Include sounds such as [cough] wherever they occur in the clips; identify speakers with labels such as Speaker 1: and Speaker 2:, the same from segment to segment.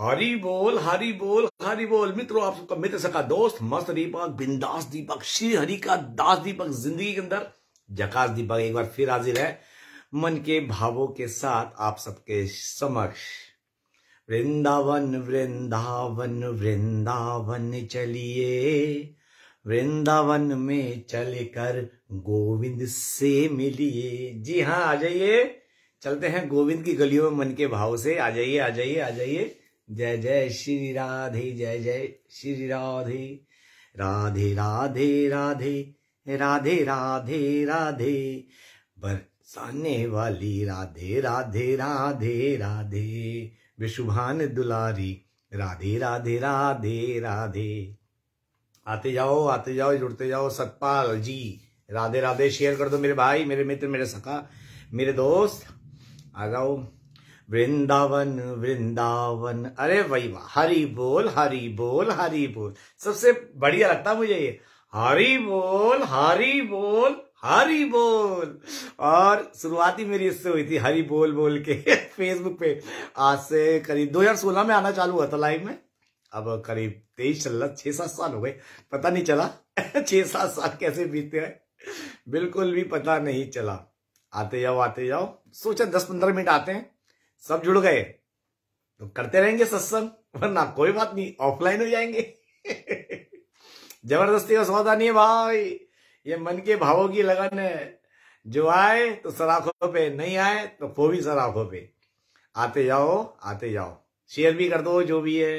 Speaker 1: हरी बोल हरी बोल हरी बोल मित्रों आप सबका मित्र सका दोस्त मस्त दीपक बिंदास दीपक श्री हरि का दास दीपक जिंदगी के अंदर जकास दीपक एक बार फिर हाजिर है मन के भावों के साथ आप सबके समक्ष वृंदावन वृंदावन वृंदावन चलिए वृंदावन में चलकर गोविंद से मिलिए जी हाँ आ जाइए चलते हैं गोविंद की गलियों में मन के भाव से आ जाइए आ जाइए आ जाइए जय जय श्री राधे जय जय श्री राधे राधे राधे राधे राधे राधे राधे बरसाने वाली राधे राधे राधे राधे विशुभान दुलारी राधे राधे राधे राधे आते जाओ आते जाओ जुड़ते जाओ सतपाल जी राधे राधे शेयर कर दो मेरे भाई मेरे मित्र मेरे सखा मेरे दोस्त आ जाओ वृंदावन वृंदावन अरे वही वाह हरी बोल हरी बोल हरी बोल सबसे बढ़िया लगता मुझे ये हरी बोल हरी बोल हरी बोल और शुरुआती मेरी इससे हुई थी हरी बोल बोल के फेसबुक [laughs] पे आज से करीब 2016 में आना चालू हुआ था लाइव में अब करीब तेईस चल रहा छह सात साल हो गए पता नहीं चला [laughs] छह सात साल कैसे बीते हैं बिल्कुल भी पता नहीं चला आते जाओ आते जाओ सोचा दस पंद्रह मिनट आते हैं सब जुड़ गए तो करते रहेंगे सत्संग वरना कोई बात नहीं ऑफलाइन हो जाएंगे जबरदस्ती का सौदा नहीं है भाई ये मन के भावों की लगन है जो आए तो सराखों पे नहीं आए तो फो भी सराखों पे आते जाओ आते जाओ शेयर भी कर दो जो भी है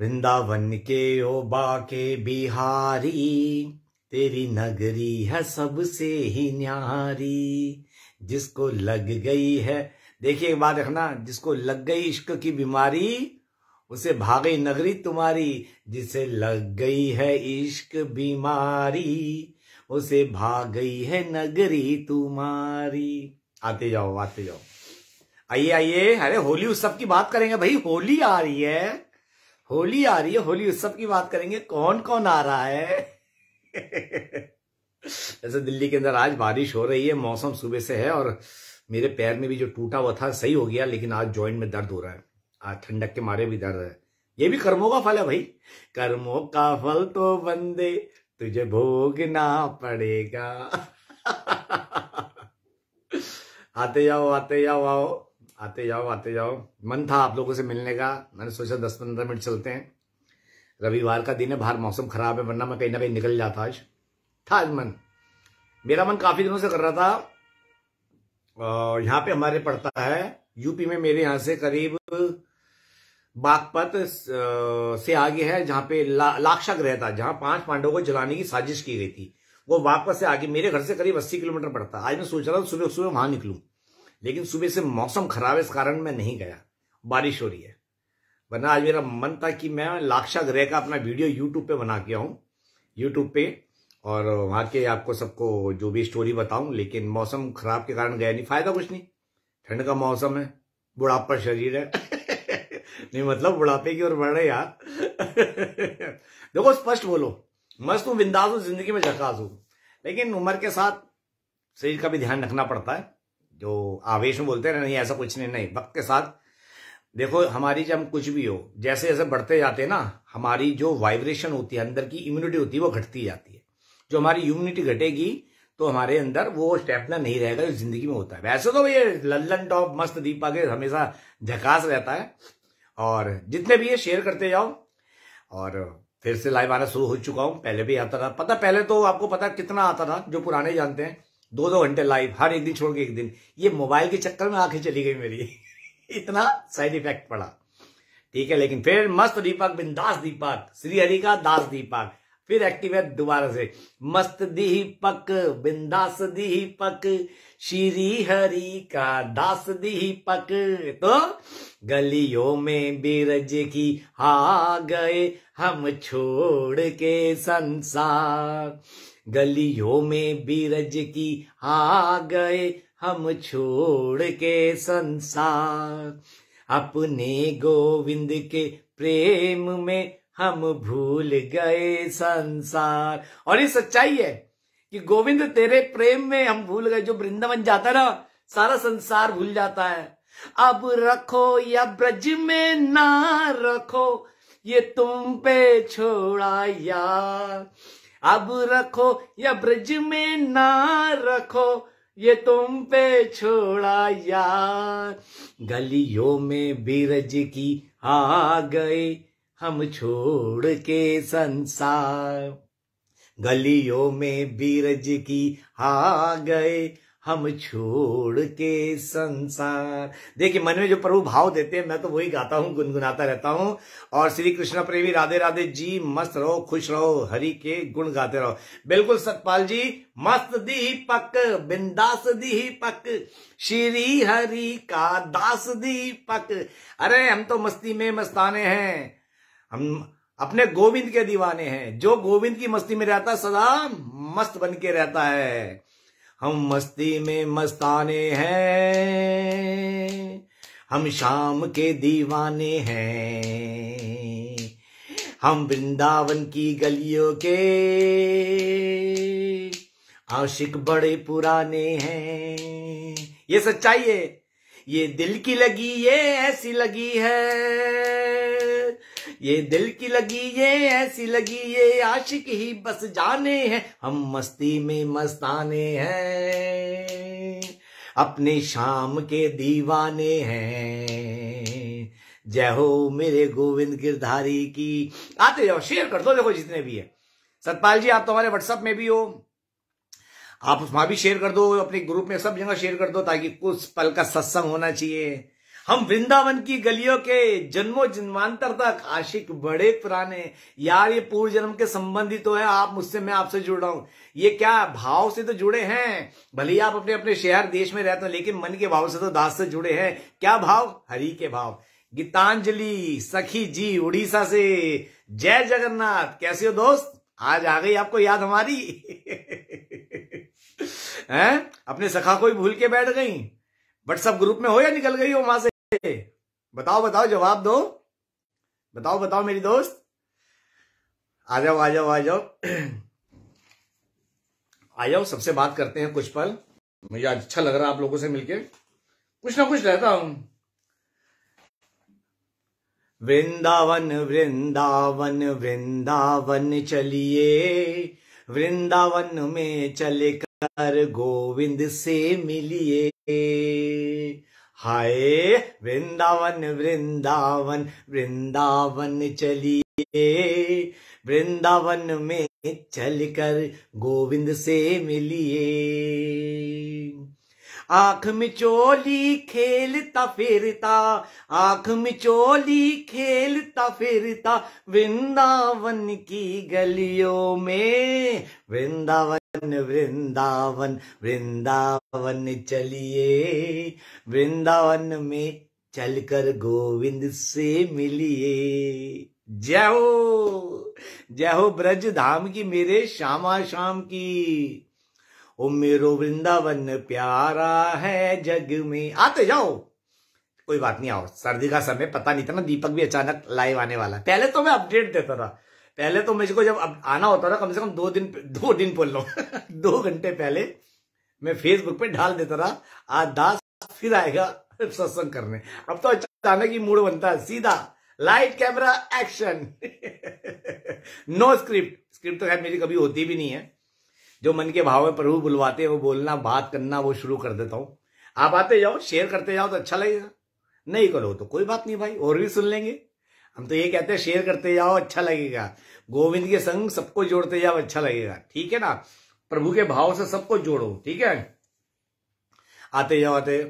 Speaker 1: वृंदावन के ओ बाके बिहारी तेरी नगरी है सबसे ही न्यारी जिसको लग गई है देखिए एक बात रखना जिसको लग गई इश्क की बीमारी उसे भागे नगरी तुम्हारी जिसे लग गई है इश्क बीमारी उसे भाग गई है नगरी तुम्हारी आते जाओ आते जाओ आइए आइए अरे होली उत्सव की बात करेंगे भाई होली आ रही है होली आ रही है होली उत्सव की बात करेंगे कौन कौन आ रहा है जैसे [laughs] दिल्ली के अंदर आज बारिश हो रही है मौसम सुबह से है और मेरे पैर में भी जो टूटा हुआ था सही हो गया लेकिन आज ज्वाइंट में दर्द हो रहा है आज ठंडक के मारे भी दर्द है ये भी कर्मों का फल है भाई कर्मों का फल तो बंदे तुझे भोगना पड़ेगा [laughs] आते जाओ आते जाओ आओ आते जाओ आते जाओ मन था आप लोगों से मिलने का मैंने सोचा दस पंद्रह मिनट चलते हैं रविवार का दिन है बाहर मौसम खराब है वरना मैं कहीं ना कहीं निकल जाता आज था आज मन मेरा मन काफी दिनों से कर रहा था यहाँ पे हमारे पड़ता है यूपी में मेरे यहाँ से करीब बागपत से आगे है जहां पे ला, लाक्षक रहता जहां पांच पांडवों को जलाने की साजिश की गई थी वो बागपत से आगे मेरे घर से करीब अस्सी किलोमीटर पड़ता आज मैं सोच रहा था सुबह सुबह वहां निकलू लेकिन सुबह से मौसम खराब है इस कारण मैं नहीं गया बारिश हो रही है वरना आज मेरा मन था कि मैं लाक्षा ग्रह का अपना वीडियो यूट्यूब पे बना के आऊं यूट्यूब पे और वहां के आपको सबको जो भी स्टोरी बताऊं लेकिन मौसम खराब के कारण गया नहीं फायदा कुछ नहीं ठंड का मौसम है बुढ़ापा शरीर है [laughs] नहीं मतलब बुढ़ापे की ओर बढ़ रहे यार [laughs] देखो स्पष्ट बोलो मस्त हूं बिंदास हूं जिंदगी में झकास हूं लेकिन उम्र के साथ शरीर का भी ध्यान रखना पड़ता है जो आवेश में बोलते हैं नहीं ऐसा कुछ नहीं नहीं वक्त के साथ देखो हमारी जब कुछ भी हो जैसे जैसे बढ़ते जाते हैं ना हमारी जो वाइब्रेशन होती है अंदर की इम्यूनिटी होती है वो घटती जाती है जो हमारी इम्यूनिटी घटेगी तो हमारे अंदर वो स्टेपना नहीं रहेगा जो जिंदगी में होता है वैसे तो ये लल्लन टॉप मस्त दीपा के हमेशा झकास रहता है और जितने भी ये शेयर करते जाओ और फिर से लाइव आना शुरू हो चुका हूं पहले भी आता था पता पहले तो आपको पता कितना आता था जो पुराने जानते हैं दो दो घंटे लाइव हर एक दिन छोड़ के एक दिन ये मोबाइल के चक्कर में आंखें चली गई मेरी [laughs] इतना साइड इफेक्ट पड़ा ठीक है लेकिन फिर मस्त दीपक बिंदास दीपक श्री हरि का दास दीपक फिर है दोबारा से मस्त दी पक बिंदास पक श्री हरि का दास दी पक तो गलियों में बीरज की आ गए हम छोड़ के संसार गलियों में बीरज की आ गए हम छोड़ के संसार अपने गोविंद के प्रेम में हम भूल गए संसार और ये सच्चाई है कि गोविंद तेरे प्रेम में हम भूल गए जो वृंदावन जाता ना सारा संसार भूल जाता है अब रखो या ब्रज में ना रखो ये तुम पे छोड़ा यार अब रखो या ब्रज में ना रखो ये तुम पे छोड़ा यार गलियों में बीरज की आ गए हम छोड़ के संसार गलियों में बीरज की आ गए हम छोड़ के संसार देखिए मन में जो प्रभु भाव देते हैं मैं तो वही गाता हूँ गुनगुनाता रहता हूँ और श्री कृष्ण प्रेमी राधे राधे जी मस्त रहो खुश रहो हरि के गुण गाते रहो बिल्कुल सतपाल जी मस्त दीपक बिंदास दीपक श्री हरि का दास दीपक अरे हम तो मस्ती में मस्ताने हैं हम अपने गोविंद के दीवाने हैं जो गोविंद की मस्ती में रहता है सदा मस्त बन के रहता है हम मस्ती में मस्ताने हैं हम शाम के दीवाने हैं हम वृंदावन की गलियों के आशिक बड़े पुराने हैं ये सच्चाई है ये दिल की लगी ये ऐसी लगी है ये दिल की लगी ये ऐसी लगी ये आशिक ही बस जाने हैं हम मस्ती में मस्ताने हैं अपने शाम के दीवाने हैं जय हो मेरे गोविंद गिरधारी की आते जाओ शेयर कर दो देखो जितने भी है सतपाल जी आप तो हमारे व्हाट्सएप में भी हो आप वहां भी शेयर कर दो अपने ग्रुप में सब जगह शेयर कर दो ताकि कुछ पल का सत्संग होना चाहिए हम वृंदावन की गलियों के जन्मों जन्मांतर तक आशिक बड़े पुराने यार ये पूर्व जन्म के संबंधित तो है आप मुझसे मैं आपसे जुड़ रहा हूं ये क्या भाव से तो जुड़े हैं भले ही आप अपने अपने शहर देश में रहते हो लेकिन मन के भाव से तो दास से जुड़े हैं क्या भाव हरि के भाव गीतांजलि सखी जी उड़ीसा से जय जगन्नाथ कैसे हो दोस्त आज आ गई आपको याद हमारी [laughs] है अपने सखा को ही भूल के बैठ गई व्हाट्सएप ग्रुप में हो या निकल गई हो वहां से बताओ बताओ जवाब दो बताओ बताओ मेरी दोस्त आ जाओ आ जाओ आ जाओ [clears throat] आ जाओ सबसे बात करते हैं कुछ पल मुझे अच्छा लग रहा है आप लोगों से मिलके कुछ ना कुछ रहता हूं वृंदावन वृंदावन वृंदावन चलिए वृंदावन में चले कर गोविंद से मिलिए हाय वृंदावन वृंदावन वृंदावन चलिए वृंदावन में चलकर गोविंद से मिलिए आंख में चोली खेलता फिरता आंख में चोली खेलता फिरता वृंदावन की गलियों में वृंदावन वृंदावन वृंदावन वृंदावन चलिए वृंदावन में चलकर गोविंद से मिलिए जय हो जय हो ब्रज धाम की मेरे श्यामा शाम की ओ मेरो वृंदावन प्यारा है जग में आते जाओ कोई बात नहीं आओ सर्दी का समय पता नहीं था ना दीपक भी अचानक लाइव आने वाला पहले तो मैं अपडेट देता था पहले तो मुझको जब अब आना होता था कम से कम दो दिन दो दिन बोल लो [laughs] दो घंटे पहले मैं फेसबुक पे ढाल देता था आज दास फिर आएगा सत्संग करने अब तो अचानक की मूड बनता है सीधा light camera action no script script तो खैर मेरी कभी होती भी नहीं है जो मन के भाव में प्रभु बुलवाते हैं वो बोलना बात करना वो शुरू कर देता हूं आप आते जाओ शेयर करते जाओ तो अच्छा लगेगा नहीं करो तो कोई बात नहीं भाई और भी सुन लेंगे हम तो ये कहते हैं शेयर करते जाओ अच्छा लगेगा गोविंद के संग सबको जोड़ते जाओ अच्छा लगेगा ठीक है ना प्रभु के भाव से सबको जोड़ो ठीक है आते जाओ आते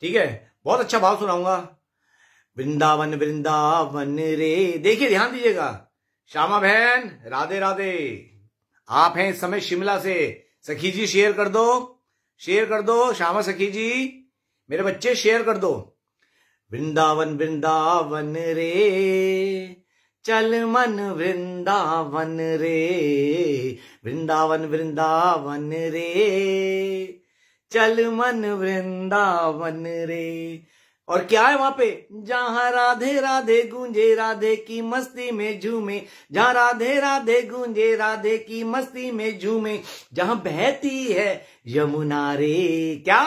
Speaker 1: ठीक है बहुत अच्छा भाव सुनाऊंगा वृंदावन वृंदावन रे देखिए ध्यान दीजिएगा श्यामा बहन राधे राधे आप हैं इस समय शिमला से सखी जी शेयर कर दो शेयर कर दो श्यामा सखी जी मेरे बच्चे शेयर कर दो वृंदावन वृंदावन रे चल मन वृंदावन रे वृंदावन वृंदावन रे चल मन वृंदावन रे और क्या है वहां पे जहा राधे राधे गूंजे राधे की मस्ती में झूमे जहां राधे राधे गूंजे राधे की मस्ती में झूमे जहां बहती है यमुना रे क्या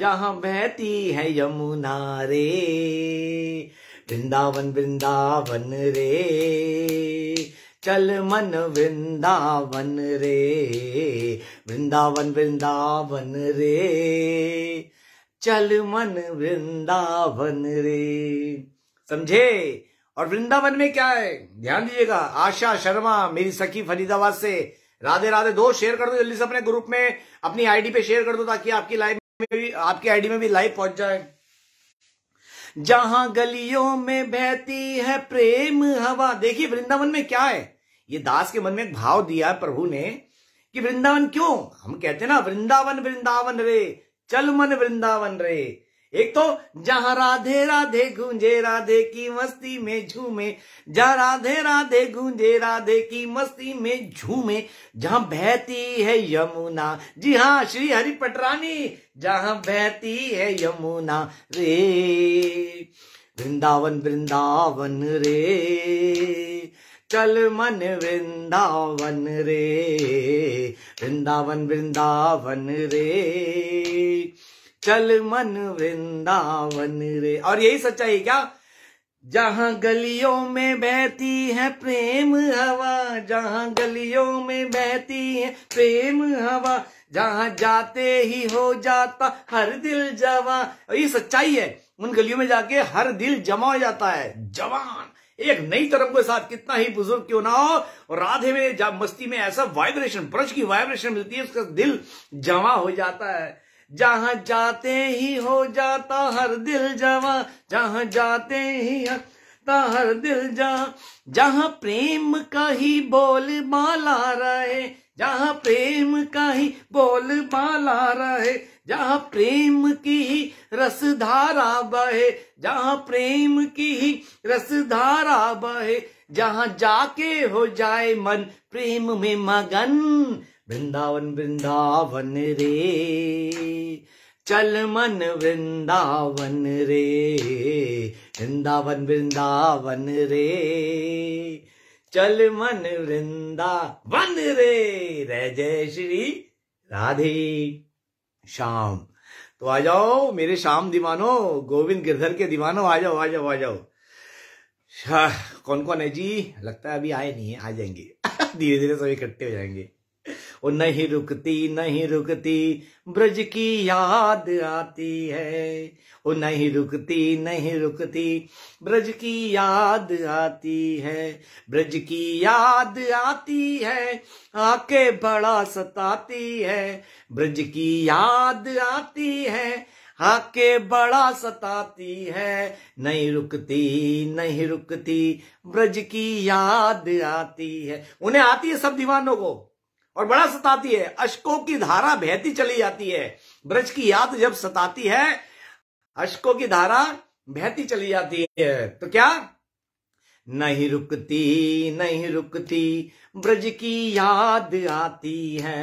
Speaker 1: जहां बहती है यमुना रे वृंदावन वृंदावन रे चल मन वृंदावन रे वृंदावन वृंदावन रे चल मन वृंदावन रे समझे और वृंदावन में क्या है ध्यान दीजिएगा आशा शर्मा मेरी सखी फरीदाबाद से राधे राधे दो शेयर कर दो जल्दी से अपने ग्रुप में अपनी आईडी पे शेयर कर दो ताकि आपकी लाइव में भी आपकी आईडी में भी लाइव पहुंच जाए जहां गलियों में बहती है प्रेम हवा देखिए वृंदावन में क्या है ये दास के मन में एक भाव दिया है प्रभु ने कि वृंदावन क्यों हम कहते हैं ना वृंदावन वृंदावन रे चल मन वृंदावन रे एक तो जहा राधे राधे गूंजे राधे की मस्ती में झूमे जहा राधे राधे गूंजे राधे की मस्ती में झूमे जहाँ बहती है यमुना जी हाँ श्री हरि पटरानी जहा बहती है यमुना रे वृंदावन वृंदावन रे चल मन वृंदावन रे वृंदावन वृंदावन रे चल मन वृंदावन रे और यही सच्चाई क्या जहां गलियों में बहती है प्रेम हवा जहां गलियों में बहती है प्रेम हवा जहां जाते ही हो जाता हर दिल जवा ये सच्चाई है उन गलियों में जाके हर दिल जमा हो जाता है जवान एक नई तरफ के साथ कितना ही बुजुर्ग क्यों ना हो और राधे में जब मस्ती में ऐसा वाइब्रेशन ब्रश की वाइब्रेशन मिलती है उसका दिल जमा हो जाता है जहाँ जाते ही हो जाता हर दिल जवा जहाँ जाते ही ता हर दिल जा जहाँ प्रेम का ही बोल माला रहे जहाँ प्रेम का ही बोल माला रहे जहाँ प्रेम की ही रसधारा बहे जहाँ प्रेम की ही रसधारा बहे जहाँ जाके हो जाए मन प्रेम में मगन वृंदावन वृंदावन रे चल मन वृंदावन रे वृंदावन वृंदावन रे चल मन वृंदावन रे रे जय श्री राधे श्याम तो आ जाओ मेरे शाम दीवानो गोविंद गिरधर के दीवानो आ जाओ आ जाओ आ जाओ कौन कौन है जी लगता है अभी आए नहीं है आ जाएंगे [laughs] धीरे धीरे सब इकट्ठे हो जाएंगे वो नहीं रुकती नहीं रुकती ब्रज की याद आती है वो नहीं रुकती नहीं रुकती ब्रज की याद आती है ब्रज की याद आती है आके बड़ा सताती है ब्रज की याद आती है आके बड़ा सताती है नहीं रुकती नहीं रुकती ब्रज की याद आती है उन्हें आती है सब दीवानों को और बड़ा सताती है अशकों की धारा बहती चली जाती है ब्रज की याद जब सताती है अशकों की धारा बहती चली जाती है तो क्या नहीं रुकती नहीं रुकती ब्रज की याद आती है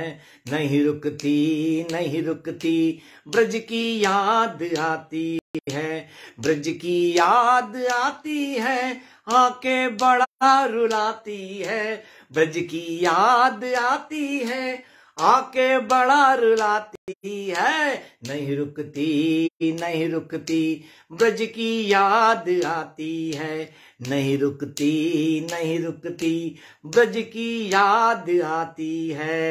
Speaker 1: नहीं रुकती नहीं रुकती ब्रज की याद आती है ब्रज की याद आती है आके बड़ा रुलाती है ब्रज की याद आती है आके बड़ा रुलाती है नहीं रुकती नहीं रुकती ब्रज की याद आती है नहीं रुकती नहीं रुकती ब्रज की याद आती है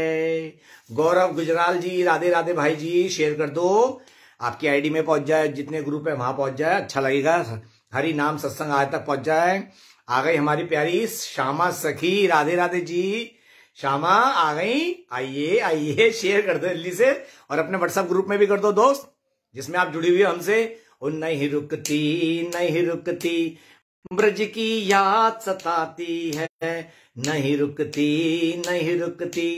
Speaker 1: गौरव गुजराल जी राधे राधे भाई जी शेयर कर दो आपकी आईडी में पहुंच जाए जितने ग्रुप है वहां पहुंच जाए अच्छा लगेगा हरि नाम सत्संग आज तक पहुंच जाए आ गई हमारी प्यारी श्यामा सखी राधे राधे जी श्यामा आ गई आइए आइए शेयर कर दो जल्दी से और अपने व्हाट्सएप ग्रुप में भी कर दो दोस्त जिसमें आप जुड़ी हुई हमसे ओ नहीं रुकती नहीं रुकती ब्रज की याद सताती है नहीं रुकती नहीं रुकती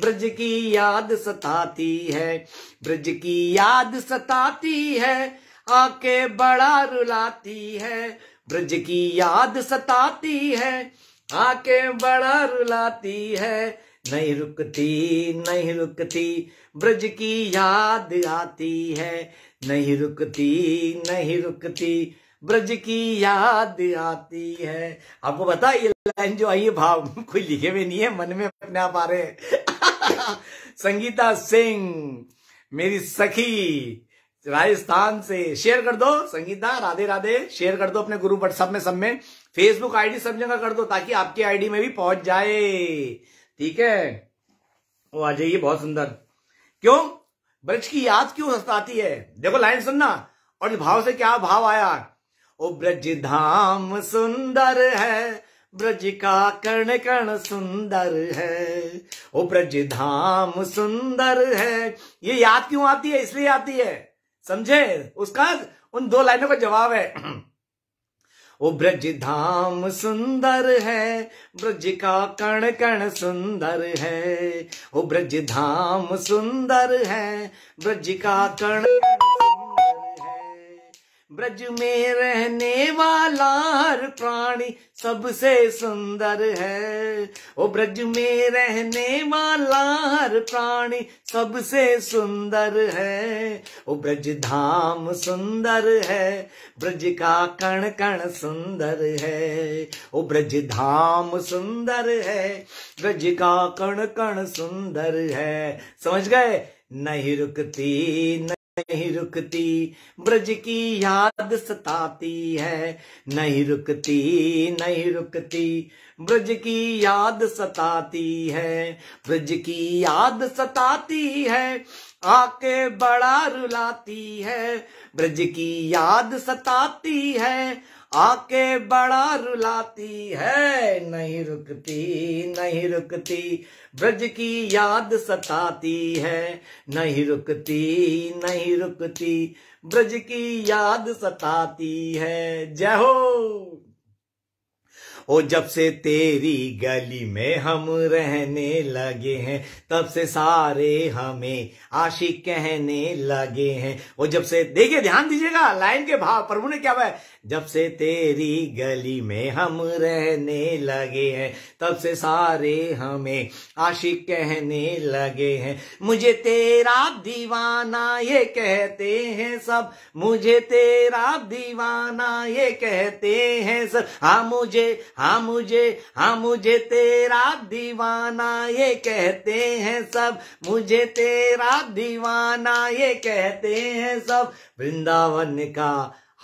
Speaker 1: ब्रज की याद सताती है ब्रज की याद सताती है आके बड़ा रुलाती है ब्रज की याद सताती है आके बड़ा रुलाती है नहीं रुकती नहीं रुकती ब्रज की याद आती है नहीं रुकती नहीं रुकती ब्रज की याद आती है आपको बताइए ये लाइन जो आई है भाव [laughs] कोई लिखे हुए नहीं है मन में अपने आप आ रहे [laughs] संगीता सिंह मेरी सखी राजस्थान से शेयर कर दो संगीता राधे राधे शेयर कर दो अपने ग्रुप व्हाट्सअप में सब में फेसबुक आईडी सब जगह कर दो ताकि आपकी आईडी में भी पहुंच जाए ठीक है वो आ जाइए बहुत सुंदर क्यों ब्रज की याद क्यों सताती है देखो लाइन सुनना और इस भाव से क्या भाव आया ओ ब्रज धाम सुंदर है ब्रज का कर्ण कर्ण सुंदर है ओ ब्रज धाम सुंदर है ये याद क्यों आती है इसलिए आती है समझे उसका उन दो लाइनों का जवाब है ओ [clears throat] ब्रज धाम सुंदर है ब्रज का कण कण सुंदर है ओ ब्रज धाम सुंदर है ब्रज का कण ब्रज में रहने वाला हर प्राणी सबसे सुंदर है ओ ब्रज में रहने वाला हर प्राणी सबसे सुंदर है ओ ब्रज धाम सुंदर है ब्रज का कण कण सुंदर है ओ ब्रज धाम सुंदर है ब्रज का कण कण सुंदर है समझ गए नहीं रुकती नहीं। नहीं रुकती ब्रज की याद सताती है नहीं रुकती नहीं रुकती ब्रज की याद सताती है ब्रज की याद सताती है आके बड़ा रुलाती है ब्रज की याद सताती है आके बड़ा रुलाती है नहीं रुकती नहीं रुकती ब्रज की याद सताती है नहीं रुकती नहीं रुकती ब्रज की याद सताती है जय हो ओ जब से तेरी गली में हम रहने लगे हैं तब से सारे हमें आशिक कहने लगे हैं ओ जब से देखिए ध्यान दीजिएगा लाइन के भाव प्रभु ने क्या है जब से तेरी गली में हम रहने लगे हैं तब से सारे हमें आशिक कहने लगे हैं मुझे तेरा दीवाना ये कहते हैं सब मुझे तेरा दीवाना ये कहते हैं सब हाँ मुझे हाँ मुझे हाँ मुझे तेरा दीवाना ये कहते हैं सब मुझे तेरा दीवाना ये कहते हैं सब वृंदावन का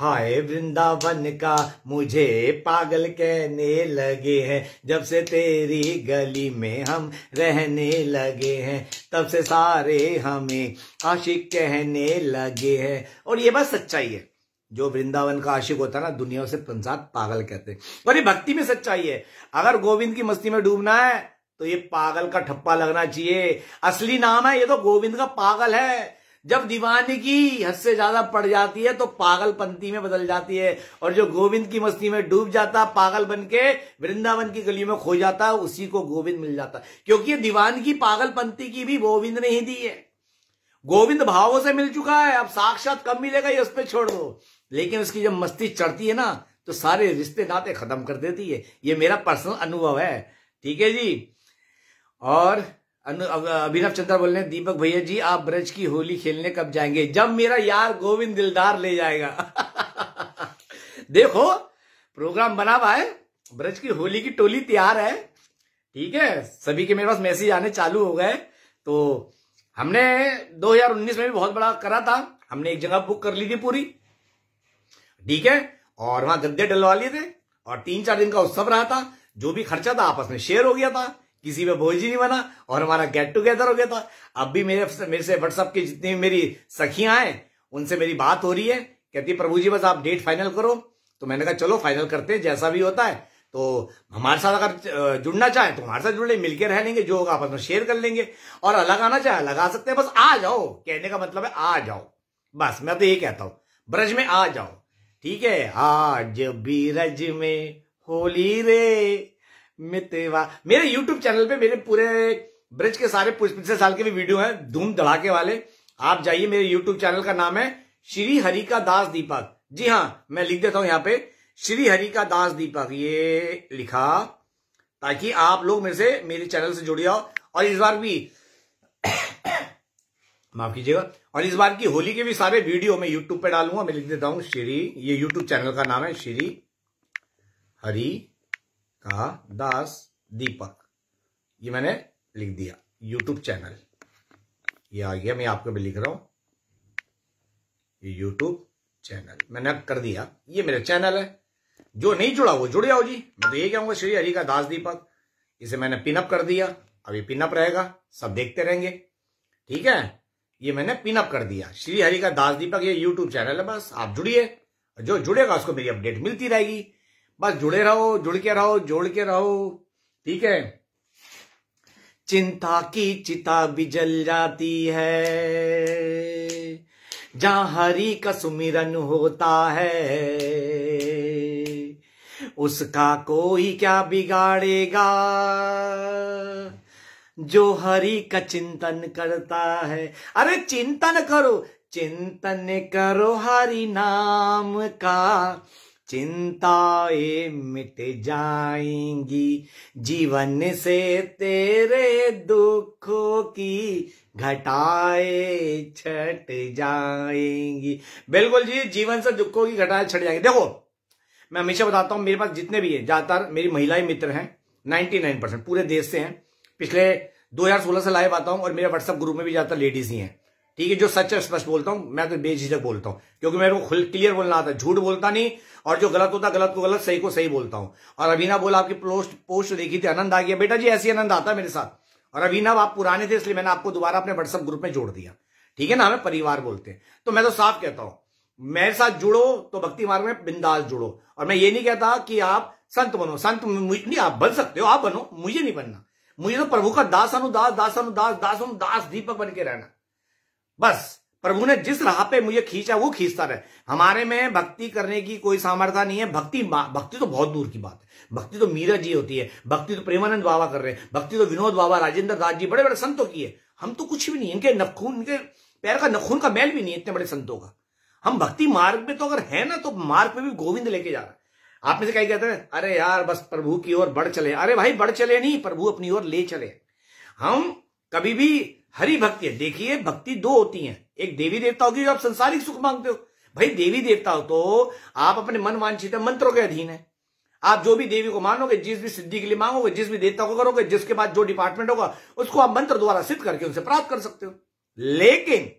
Speaker 1: हाय वृंदावन का मुझे पागल कहने लगे हैं जब से तेरी गली में हम रहने लगे हैं तब से सारे हमें आशिक कहने लगे हैं और ये बस सच्चाई है जो वृंदावन का आशिक होता है ना दुनिया से पंसात पागल कहते हैं और ये भक्ति में सच्चाई है अगर गोविंद की मस्ती में डूबना है तो ये पागल का ठप्पा लगना चाहिए असली नाम है ये तो गोविंद का पागल है जब दीवानी की हद से ज्यादा पड़ जाती है तो पागल पंथी में बदल जाती है और जो गोविंद की मस्ती में डूब जाता पागल बन के वृंदावन की गली में खो जाता उसी को गोविंद मिल जाता क्योंकि ये दीवान की पंथी की भी गोविंद ने ही दी है गोविंद भावों से मिल चुका है अब साक्षात कम मिलेगा ये उस पर छोड़ दो लेकिन उसकी जब मस्ती चढ़ती है ना तो सारे रिश्ते नाते खत्म कर देती है ये मेरा पर्सनल अनुभव है ठीक है जी और अभिनव चंद्र बोल रहे दीपक भैया जी आप ब्रज की होली खेलने कब जाएंगे जब मेरा यार गोविंद दिलदार ले जाएगा [laughs] देखो प्रोग्राम बना हुआ है ब्रज की होली की टोली तैयार है ठीक है सभी के मेरे पास मैसेज आने चालू हो गए तो हमने 2019 में भी बहुत बड़ा करा था हमने एक जगह बुक कर ली थी पूरी ठीक है और वहां गद्दे डलवा लिए थे और तीन चार दिन का उत्सव रहा था जो भी खर्चा था आपस में शेयर हो गया था किसी पे बोझ नहीं बना और हमारा गेट टुगेदर हो गया था अब भी मेरे मेरे से व्हाट्सअप की जितनी मेरी सखियां हैं उनसे मेरी बात हो रही है कहती प्रभु जी बस आप डेट फाइनल करो तो मैंने कहा चलो फाइनल करते हैं जैसा भी होता है तो हमारे साथ अगर जुड़ना चाहे तो हमारे साथ जुड़ लें मिलकर रह लेंगे जो होगा आपस में शेयर कर लेंगे और अलग आना चाहे अलग आ सकते हैं बस आ जाओ कहने का मतलब है आ जाओ बस मैं तो ये कहता हूं ब्रज में आ जाओ ठीक है आज बीरज में होली रे मितवा मेरे यूट्यूब चैनल पे मेरे पूरे ब्रज के सारे पिछले साल के भी वीडियो हैं धूम धड़ाके वाले आप जाइए मेरे यूट्यूब चैनल का नाम है श्री हरि का दास दीपक जी हाँ मैं लिख देता हूं यहाँ पे श्री हरि का दास दीपक ये लिखा ताकि आप लोग मेरे से मेरे चैनल से जुड़े आओ और इस बार भी माफ कीजिएगा और इस बार की होली के भी सारे वीडियो मैं यूट्यूब पे डालूंगा मैं लिख देता हूं श्री ये यूट्यूब चैनल का नाम है श्री हरि का दास दीपक ये मैंने लिख दिया यूट्यूब चैनल ये आ गया मैं आपको भी लिख रहा हूं ये यूट्यूब चैनल मैंने कर दिया ये मेरा चैनल है जो नहीं जुड़ा वो जुड़ जाओ जी मैं तो ये कहूंगा श्री हरि का दास दीपक इसे मैंने पिनअप कर दिया अभी पिनअप रहेगा सब देखते रहेंगे ठीक है ये मैंने पिनअप कर दिया श्री हरि का दास दीपक ये यूट्यूब चैनल है बस आप जुड़िए जो जुड़ेगा उसको मेरी अपडेट मिलती रहेगी बस जुड़े रहो जुड़ के रहो जोड़ के रहो ठीक है चिंता की चिता भी जल जाती है जहां हरि का सुमिरन होता है उसका कोई क्या बिगाड़ेगा जो हरि का चिंतन करता है अरे चिंतन करो चिंतन करो हरि नाम का चिंताएं मिट जाएंगी जीवन से तेरे दुखों की घटाए छट जाएंगी बिल्कुल जी जीवन से दुखों की घटाएं छट जाएंगी देखो मैं हमेशा बताता हूं मेरे पास जितने भी है ज्यादातर मेरी महिलाएं मित्र हैं 99 परसेंट पूरे देश से हैं पिछले 2016 से लाइव आता हूं और मेरे व्हाट्सएप ग्रुप में भी ज्यादातर लेडीज ही हैं ठीक है जो सच है स्पष्ट बोलता हूं मैं तो बेझिझक बोलता हूं क्योंकि मेरे को खुल क्लियर बोलना आता है झूठ बोलता नहीं और जो गलत होता गलत को गलत सही को सही बोलता हूं और अभिनव बोला आपकी पोस्ट पोस्ट तो देखी थी आनंद आ गया बेटा जी ऐसी आनंद आता है मेरे साथ और अभिनव आप पुराने थे इसलिए मैंने आपको दोबारा अपने व्हाट्सएप ग्रुप में जोड़ दिया ठीक है ना हमें परिवार बोलते हैं तो मैं तो साफ कहता हूं मेरे साथ जुड़ो तो भक्ति मार्ग में बिंदास जुड़ो और मैं ये नहीं कहता कि आप संत बनो संत नहीं आप बन सकते हो आप बनो मुझे नहीं बनना मुझे तो प्रभु का दास अनुदास दास अनुदास दास अनुदास दीपक बन के रहना बस प्रभु ने जिस राह पे मुझे खींचा वो खींचता रहे हमारे में भक्ति करने की कोई सामर्थ्य नहीं है भक्ति भक्ति तो बहुत दूर की बात है भक्ति तो मीरा जी होती है भक्ति तो प्रेमानंद बाबा कर रहे हैं भक्ति तो विनोद बाबा राजेंद्र दास जी बड़े बड़े संतों की है हम तो कुछ भी नहीं इनके नखून इनके पैर का नखून का मैल भी नहीं है इतने बड़े संतों का हम भक्ति मार्ग में तो अगर है ना तो मार्ग पे भी गोविंद लेके जा रहा है आप में से कहीं कहते हैं अरे यार बस प्रभु की ओर बढ़ चले अरे भाई बढ़ चले नहीं प्रभु अपनी ओर ले चले हम कभी भी हरि भक्ति है देखिए भक्ति दो होती है एक देवी देवता होगी जो आप संसारिक सुख मांगते हो भाई देवी देवता हो तो आप अपने मन वांछित मंत्रों के अधीन है आप जो भी देवी को मानोगे जिस भी सिद्धि के लिए मांगोगे जिस भी देवता को करोगे जिसके बाद जो डिपार्टमेंट होगा उसको आप मंत्र द्वारा सिद्ध करके उनसे प्राप्त कर सकते हो लेकिन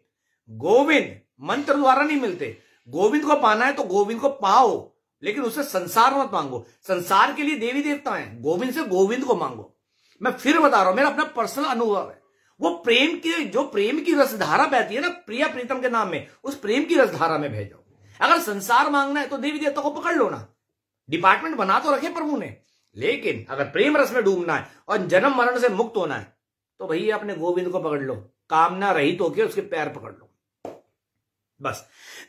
Speaker 1: गोविंद मंत्र द्वारा नहीं मिलते गोविंद को पाना है तो गोविंद को पाओ लेकिन उसे संसार मत मांगो संसार के लिए देवी देवता है गोविंद से गोविंद को मांगो मैं फिर बता रहा हूं मेरा अपना पर्सनल अनुभव है वो प्रेम की जो प्रेम की रसधारा बहती है ना प्रिया प्रीतम के नाम में उस प्रेम की रसधारा में भेजो अगर संसार मांगना है तो देवी देवता को पकड़ लो ना डिपार्टमेंट बना तो रखे प्रभु ने लेकिन अगर प्रेम रस में डूबना है और जन्म मरण से मुक्त होना है तो भैया अपने गोविंद को पकड़ लो कामना रहित तो होकर उसके पैर पकड़ लो बस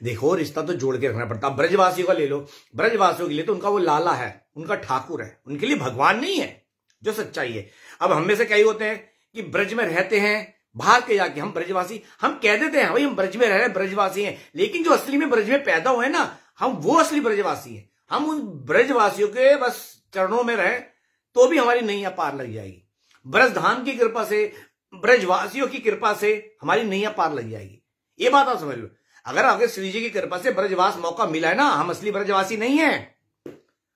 Speaker 1: देखो रिश्ता तो जोड़ के रखना पड़ता ब्रजवासियों का ले लो ब्रजवासियों के लिए तो उनका वो लाला है उनका ठाकुर है उनके लिए भगवान नहीं है जो सच्चाई है अब हम में से कई होते हैं कि ब्रज में रहते हैं बाहर के जाके हम ब्रजवासी हम कह देते हैं हाँ भाई हम ब्रज में रह रहे हैं ब्रजवासी हैं लेकिन जो असली में ब्रज में पैदा हुए ना हम वो असली ब्रजवासी हैं हम उन ब्रजवासियों के बस चरणों में रहें तो भी हमारी नैया पार लग जाएगी ब्रज धाम की कृपा से ब्रजवासियों की कृपा से हमारी नैया पार लग जाएगी ये बात आप समझ लो अगर अगर श्री जी की कृपा से ब्रजवास मौका मिला है ना हम असली ब्रजवासी नहीं है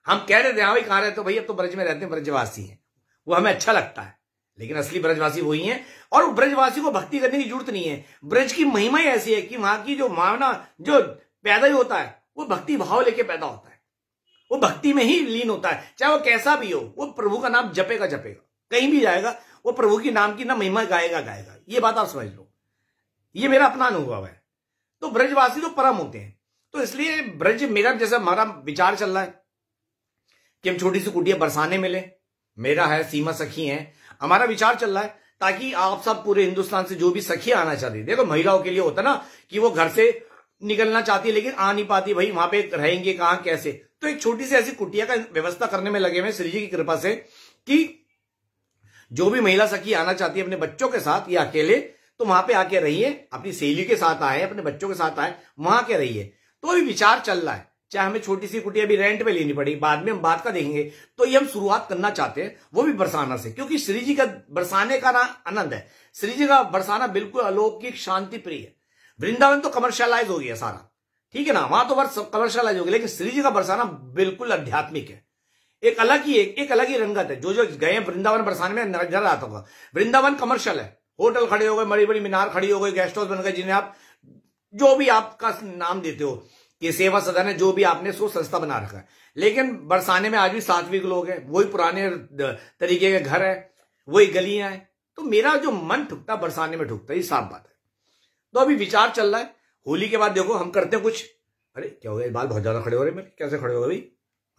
Speaker 1: हम कह रहे थे हाँ भाई कहाँ रहते हो तो भाई अब तो ब्रज में रहते हैं ब्रजवासी हैं वो हमें अच्छा लगता है लेकिन असली ब्रजवासी वही है और ब्रजवासी को भक्ति करने की जरूरत नहीं है ब्रज की महिमा ही ऐसी है कि वहां की जो मावना जो पैदा ही होता है वो भक्ति भाव लेके पैदा होता है वो भक्ति में ही लीन होता है चाहे वो कैसा भी हो वो प्रभु का नाम जपेगा जपेगा कहीं भी जाएगा वो प्रभु के नाम की ना महिमा गाएगा गाएगा ये बात आप समझ लो ये मेरा अपना अनुभव है तो ब्रजवासी तो परम होते हैं तो इसलिए ब्रज मेरा जैसा हमारा विचार चल रहा है कि हम छोटी सी कुटिया बरसाने में ले मेरा है सीमा सखी है हमारा विचार चल रहा है ताकि आप सब पूरे हिंदुस्तान से जो भी सखी आना चाहती देखो महिलाओं के लिए होता ना कि वो घर से निकलना चाहती है लेकिन आ नहीं पाती भाई वहां पे रहेंगे कहां कैसे तो एक छोटी सी ऐसी कुटिया का व्यवस्था करने में लगे हुए श्री जी की कृपा से कि जो भी महिला सखी आना चाहती है अपने बच्चों के साथ या अकेले तो वहां पे आके रहिए अपनी सहेली के साथ आए अपने बच्चों के साथ आए वहां के रहिए तो अभी विचार चल रहा है चाहे हमें छोटी सी कुटी अभी रेंट पे लेनी पड़ी बाद में हम बात का देखेंगे तो ये हम शुरुआत करना चाहते हैं वो भी बरसाना से क्योंकि श्री जी का बरसाने का ना आनंद है श्री जी का बरसाना बिल्कुल अलौकिक शांति प्रिय है वृंदावन तो कमर्शियलाइज हो गया सारा ठीक है ना वहां तो वर्ष कमर्शियलाइज हो गया लेकिन श्री जी का बरसाना बिल्कुल आध्यात्मिक है एक अलग ही एक, एक अलग ही रंगत है जो जो गए वृंदावन बरसाने में नजर आता होगा वृंदावन कमर्शियल है होटल खड़े हो गए बड़ी बड़ी मीनार खड़ी हो गई गेस्ट हाउस बन गए जिन्हें आप जो भी आपका नाम देते हो कि सेवा सदन है जो भी आपने सो संस्था बना रखा है लेकिन बरसाने में आज भी सात्विक लोग हैं वही पुराने तरीके के घर है वही गलियां हैं तो मेरा जो मन ठुकता बरसाने में ठुकता ये साफ बात है तो अभी विचार चल रहा है होली के बाद देखो हम करते हैं कुछ अरे क्या हो गया बाल बहुत ज्यादा खड़े हो रहे मेरे कैसे खड़े हो गए भाई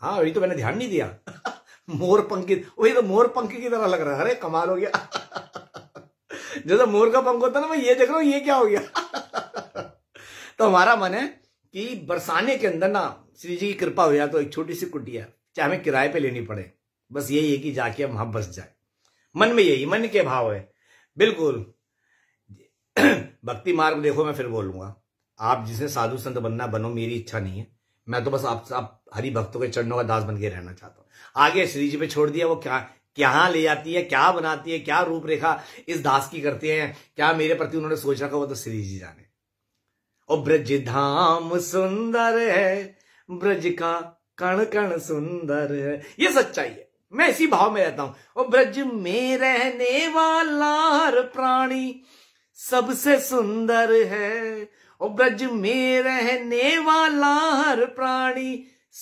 Speaker 1: हाँ अभी तो मैंने ध्यान नहीं दिया [laughs] मोर पंखी वही तो मोर पंखी की तरह लग रहा है अरे कमाल हो गया [laughs] जैसे मोर का पंख होता है ना मैं ये देख रहा हूँ ये क्या हो गया तो हमारा मन है कि बरसाने के अंदर ना श्री जी की कृपा हो जाए तो एक छोटी सी कुटिया चाहे हमें किराए पे लेनी पड़े बस यही है कि जाके हम वहां बस जाए मन में यही मन के भाव है बिल्कुल [clears throat] भक्ति मार्ग देखो मैं फिर बोलूंगा आप जिसे साधु संत बनना बनो मेरी इच्छा नहीं है मैं तो बस आप, आप हरि भक्तों के चरणों का दास बन के रहना चाहता हूँ आगे श्री जी पे छोड़ दिया वो क्या कहाँ ले जाती है क्या बनाती है क्या रूपरेखा इस दास की करते हैं क्या मेरे प्रति उन्होंने सोच रखा वो तो श्री जी जाने ओ ब्रज धाम सुंदर है ब्रज का कण कण सुंदर है ये सच्चाई है मैं इसी भाव में रहता हूं ओ ब्रज में रहने वाला हर प्राणी सबसे सुंदर है ओ ब्रज में रहने वाला हर प्राणी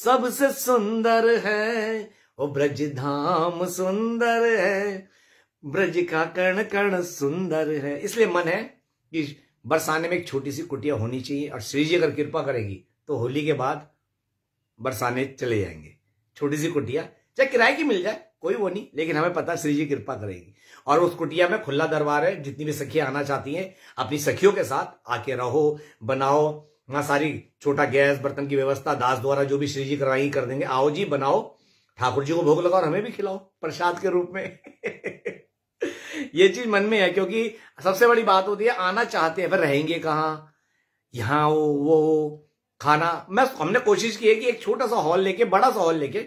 Speaker 1: सबसे सुंदर है ओ ब्रज धाम सुंदर है ब्रज का कर्ण कर्ण सुंदर है इसलिए मन है कि बरसाने में एक छोटी सी कुटिया होनी चाहिए और श्री जी अगर कृपा करेगी तो होली के बाद बरसाने चले जाएंगे छोटी सी कुटिया चाहे किराए की मिल जाए कोई वो नहीं लेकिन हमें पता श्री जी कृपा करेगी और उस कुटिया में खुला दरबार है जितनी भी सखियां आना चाहती हैं अपनी सखियों के साथ आके रहो बनाओ वहां सारी छोटा गैस बर्तन की व्यवस्था दास द्वारा जो भी श्री जी करवाई कर देंगे आओ जी बनाओ ठाकुर जी को भोग लगाओ और हमें भी खिलाओ प्रसाद के रूप में ये चीज मन में है क्योंकि सबसे बड़ी बात होती है आना चाहते हैं फिर रहेंगे कहाँ यहाँ हो वो हो खाना मैं हमने कोशिश की है कि एक छोटा सा हॉल लेके बड़ा सा हॉल लेके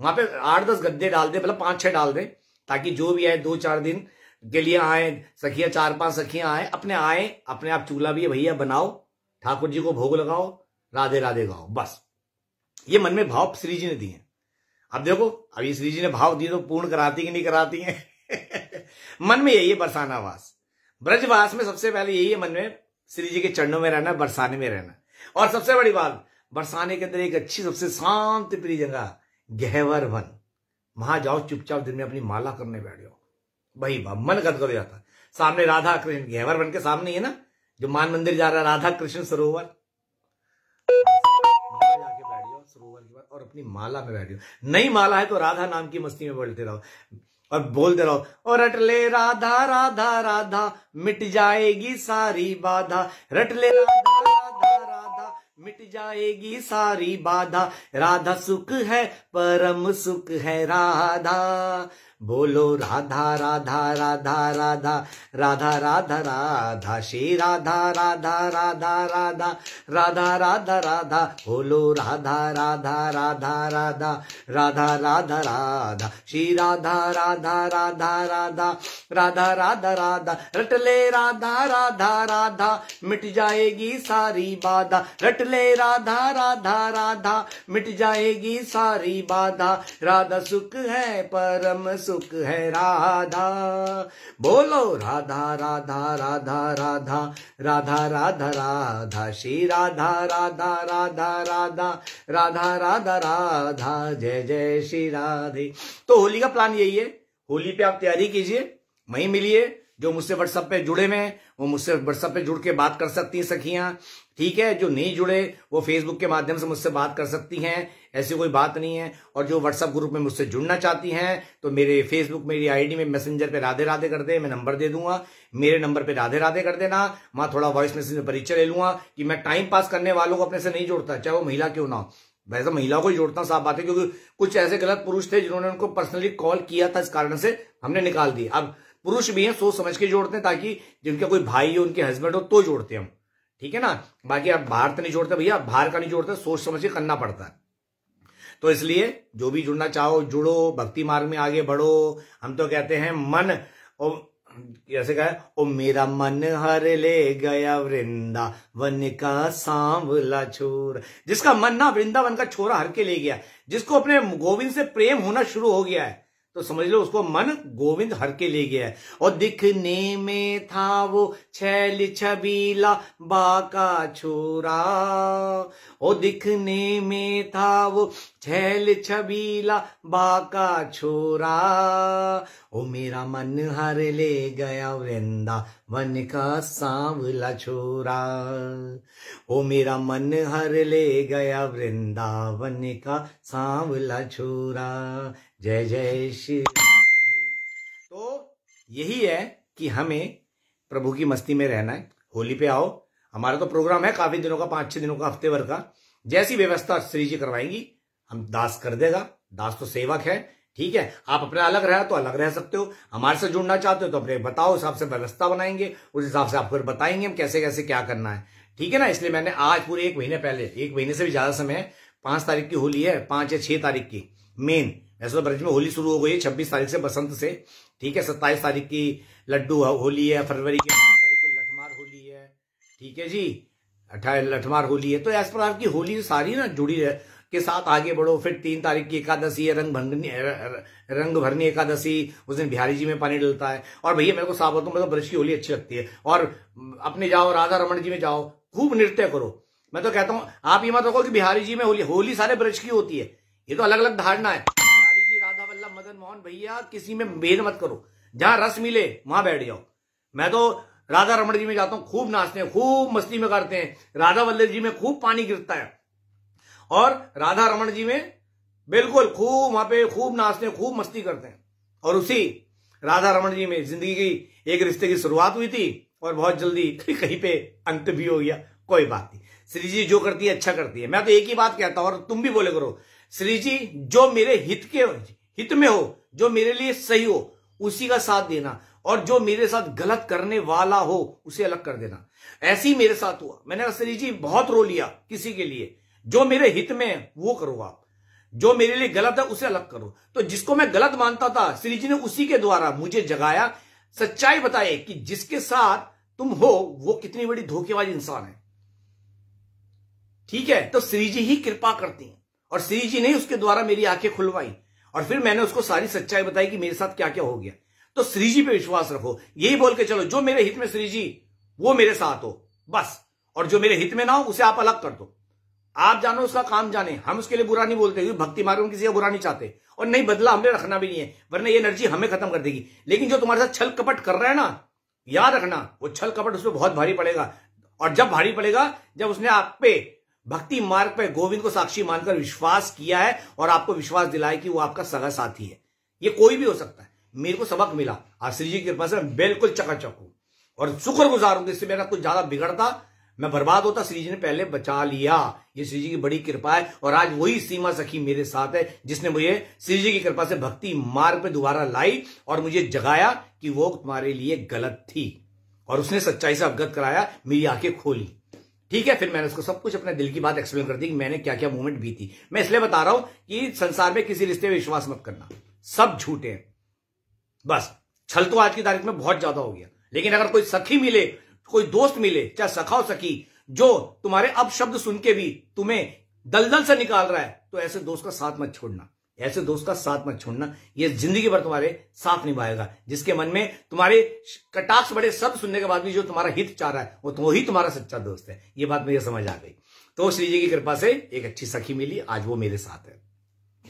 Speaker 1: वहां पे आठ दस गद्दे डाल दे मतलब पांच छह डाल दे ताकि जो भी आए दो चार दिन के लिए आए सखिया चार पांच सखियां आए अपने आए अपने आप चूल्हा भी भैया बनाओ ठाकुर जी को भोग लगाओ राधे राधे गाओ बस ये मन में भाव श्री जी ने दिए अब देखो अभी श्री जी ने भाव दिए तो पूर्ण कराती कि नहीं कराती है [laughs] मन में यही है बरसानावास ब्रजवास में सबसे पहले यही है मन में श्री जी के चरणों में रहना बरसाने में रहना और सबसे बड़ी बात बरसाने के अंदर एक अच्छी सबसे शांत प्रिय जगह गहवर वन वहां जाओ चुपचाप दिन में अपनी माला करने बैठ जाओ वही बात मन गदगद जाता सामने राधा कृष्ण गहवर वन के सामने ही है ना जो मान मंदिर जा रहा है राधा कृष्ण सरोवर और अपनी माला में बैठ जाओ नई माला है तो राधा नाम की मस्ती में बोलते रहो और बोल दे रहो और रट ले राधा राधा राधा मिट जाएगी सारी बाधा रट ले राधा राधा राधा मिट जाएगी सारी बाधा राधा सुख है परम सुख है राधा बोलो राधा राधा राधा राधा राधा राधा राधा श्री राधा राधा राधा राधा राधा राधा राधा बोलो राधा राधा राधा राधा राधा राधा राधा श्री राधा राधा राधा राधा राधा राधा राधा रट ले राधा राधा राधा मिट जाएगी सारी बाधा रट ले राधा राधा राधा मिट जाएगी सारी बाधा राधा सुख है परम सुख सुख है राधा बोलो राधा राधा राधा राधा राधा राधा राधा श्री राधा राधा राधा राधा राधा राधा राधा जय जय श्री राधे तो होली का प्लान यही है होली पे आप तैयारी कीजिए मई मिलिए जो मुझसे व्हाट्सएप पे जुड़े हुए हैं वो मुझसे व्हाट्सएप पे जुड़ के बात कर सकती हैं सखियां ठीक है जो नहीं जुड़े वो फेसबुक के माध्यम से मुझसे बात कर सकती हैं ऐसी कोई बात नहीं है और जो व्हाट्सअप ग्रुप में मुझसे जुड़ना चाहती हैं तो मेरे फेसबुक मेरी आईडी में मैसेंजर पे राधे राधे कर दे मैं नंबर दे दूंगा मेरे नंबर पे राधे राधे कर देना मैं थोड़ा वॉइस मैसेज में परिचय ले लूंगा कि मैं टाइम पास करने वालों को अपने से नहीं जोड़ता चाहे वो महिला क्यों ना हो वैसे तो महिला को ही जोड़ता साफ बात है क्योंकि कुछ ऐसे गलत पुरुष थे जिन्होंने उनको पर्सनली कॉल किया था इस कारण से हमने निकाल दिया अब पुरुष भी हैं सोच समझ के जोड़ते हैं ताकि जिनका कोई भाई हो उनके हस्बैंड हो तो जोड़ते हैं हम ठीक है ना बाकी आप बाहर तो नहीं जोड़ते भैया बाहर का नहीं जोड़ते सोच समझ के करना पड़ता है तो इसलिए जो भी जुड़ना चाहो जुड़ो भक्ति मार्ग में आगे बढ़ो हम तो कहते हैं मन ओ कैसे कहे ओ मेरा मन हर ले गया वृंदा वन का सांवला छोर जिसका मन ना वृंदावन का छोरा हर के ले गया जिसको अपने गोविंद से प्रेम होना शुरू हो गया है तो समझ लो उसको मन गोविंद हर के ले गया है और दिखने में था वो छैल छबीला बाका छोरा ओ दिखने में था वो छैल छबीला बाका छोरा ओ मेरा मन हर ले गया वृंदा वन का सांवला छोरा ओ मेरा मन हर ले गया वृंदावन का सांवला छोरा जय जय श्री तो यही है कि हमें प्रभु की मस्ती में रहना है होली पे आओ हमारा तो प्रोग्राम है काफी दिनों का पांच छह दिनों का हफ्ते भर का जैसी व्यवस्था श्री जी करवाएंगी हम दास कर देगा दास तो सेवक है ठीक है आप अपना अलग रहा तो अलग रह सकते हो हमारे से जुड़ना चाहते हो तो अपने बताओ हिसाब से व्यवस्था बनाएंगे उस हिसाब से आप फिर बताएंगे हम कैसे कैसे क्या करना है ठीक है ना इसलिए मैंने आज पूरे एक महीने पहले एक महीने से भी ज्यादा समय है पांच तारीख की होली है पांच या छह तारीख की मेन ऐसा तो ब्रज में होली शुरू हो गई है छब्बीस तारीख से बसंत से ठीक है सत्ताईस तारीख की लड्डू होली है फरवरी की तारीख को लठमार होली है ठीक है जी अठारह लठमार होली है तो ऐसा प्रकार की होली सारी ना जुड़ी है के साथ आगे बढ़ो फिर तीन तारीख की एकादशी है रंग भरनी रंग भरनी एकादशी उस दिन बिहारी जी में पानी डलता है और भैया मेरे को साफ होता मतलब तो ब्रज की होली अच्छी लगती है और अपने जाओ राधा रमन जी में जाओ खूब नृत्य करो मैं तो कहता हूँ आप ये मत रखो कि बिहारी जी में होली होली सारे ब्रज की होती है ये तो अलग अलग धारणा है मोहन भैया किसी में भेद मत करो जहां रस मिले वहां बैठ जाओ मैं तो राधा रमण जी में जाता हूं खूब नाचते हैं खूब मस्ती में करते हैं राधा वल्लभ जी में खूब पानी गिरता है और राधा रमण जी में बिल्कुल खूब वहां पे खूब नाचते हैं खूब मस्ती करते हैं और उसी राधा रमण जी में जिंदगी की एक रिश्ते की शुरुआत हुई थी और बहुत जल्दी [laughs] कहीं पे अंत भी हो गया कोई बात नहीं श्री जी जो करती है अच्छा करती है मैं तो एक ही बात कहता हूं और तुम भी बोले करो श्री जी जो मेरे हित के हित में हो जो मेरे लिए सही हो उसी का साथ देना और जो मेरे साथ गलत करने वाला हो उसे अलग कर देना ऐसे ही मेरे साथ हुआ मैंने कहा सरी जी बहुत रो लिया किसी के लिए जो मेरे हित में है वो करो आप जो मेरे लिए गलत है उसे अलग करो तो जिसको मैं गलत मानता था श्री जी ने उसी के द्वारा मुझे जगाया सच्चाई बताए कि जिसके साथ तुम हो वो कितनी बड़ी धोखेबाज इंसान है ठीक है तो श्री जी ही कृपा करती हैं और श्री जी ने उसके द्वारा मेरी आंखें खुलवाई और फिर मैंने उसको सारी सच्चाई बताई कि मेरे साथ क्या क्या हो गया तो श्री जी पे विश्वास रखो यही बोल के चलो जो मेरे हित में श्री जी वो मेरे साथ हो बस और जो मेरे हित में ना हो उसे आप अलग कर दो आप जानो उसका काम जाने हम उसके लिए बुरा नहीं बोलते क्योंकि भक्ति मार्ग में किसी का बुरा नहीं चाहते और नहीं बदला हमने रखना भी नहीं है वरना ये एनर्जी हमें खत्म कर देगी लेकिन जो तुम्हारे साथ छल कपट कर रहा है ना याद रखना वो छल कपट उसमें बहुत भारी पड़ेगा और जब भारी पड़ेगा जब उसने आप पे भक्ति मार्ग पर गोविंद को साक्षी मानकर विश्वास किया है और आपको विश्वास दिलाए कि वो आपका सगा साथी है ये कोई भी हो सकता है मेरे को सबक मिला आज श्री जी की कृपा से मैं बिल्कुल चकाचक हूं और शुक्र गुजार हूं इससे मेरा कुछ ज्यादा बिगड़ता मैं बर्बाद होता श्री जी ने पहले बचा लिया ये श्री जी की बड़ी कृपा है और आज वही सीमा सखी मेरे साथ है जिसने मुझे श्री जी की कृपा से भक्ति मार्ग पर दोबारा लाई और मुझे जगाया कि वो तुम्हारे लिए गलत थी और उसने सच्चाई से अवगत कराया मेरी आंखें खोली ठीक है फिर मैंने उसको सब कुछ अपने दिल की बात एक्सप्लेन कर दी कि मैंने क्या क्या मूवमेंट भी थी मैं इसलिए बता रहा हूं कि संसार में किसी रिश्ते में विश्वास मत करना सब झूठे हैं बस छल तो आज की तारीख में बहुत ज्यादा हो गया लेकिन अगर कोई सखी मिले कोई दोस्त मिले चाहे सखा हो सखी जो तुम्हारे अब शब्द सुन के भी तुम्हें दलदल से निकाल रहा है तो ऐसे दोस्त का साथ मत छोड़ना ऐसे दोस्त का साथ मत छोड़ना ये जिंदगी भर तुम्हारे साथ निभाएगा जिसके मन में तुम्हारे कटाक्ष बड़े सब सुनने के बाद भी जो तुम्हारा हित चाह रहा है वो तो ही तुम्हारा सच्चा दोस्त है ये बात मुझे समझ आ गई तो श्री जी की कृपा से एक अच्छी सखी मिली आज वो मेरे साथ है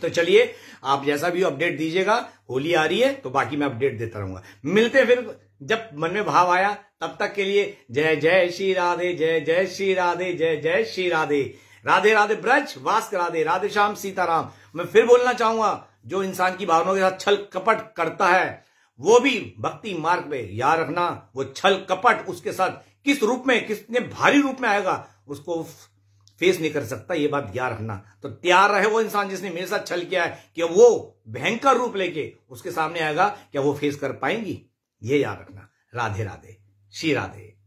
Speaker 1: तो चलिए आप जैसा भी अपडेट दीजिएगा होली आ रही है तो बाकी मैं अपडेट देता रहूंगा मिलते फिर जब मन में भाव आया तब तक के लिए जय जय श्री राधे जय जय श्री राधे जय जय श्री राधे राधे राधे ब्रज वास्क राधे राधे श्याम सीताराम मैं फिर बोलना चाहूंगा जो इंसान की भावनाओं के साथ छल कपट करता है वो भी भक्ति मार्ग में याद रखना वो छल कपट उसके साथ किस रूप में किसने भारी रूप में आएगा उसको फेस नहीं कर सकता ये बात याद रखना तो तैयार रहे वो इंसान जिसने मेरे साथ छल किया है कि वो भयंकर रूप लेके उसके सामने आएगा क्या वो फेस कर पाएंगी ये याद रखना राधे राधे श्री राधे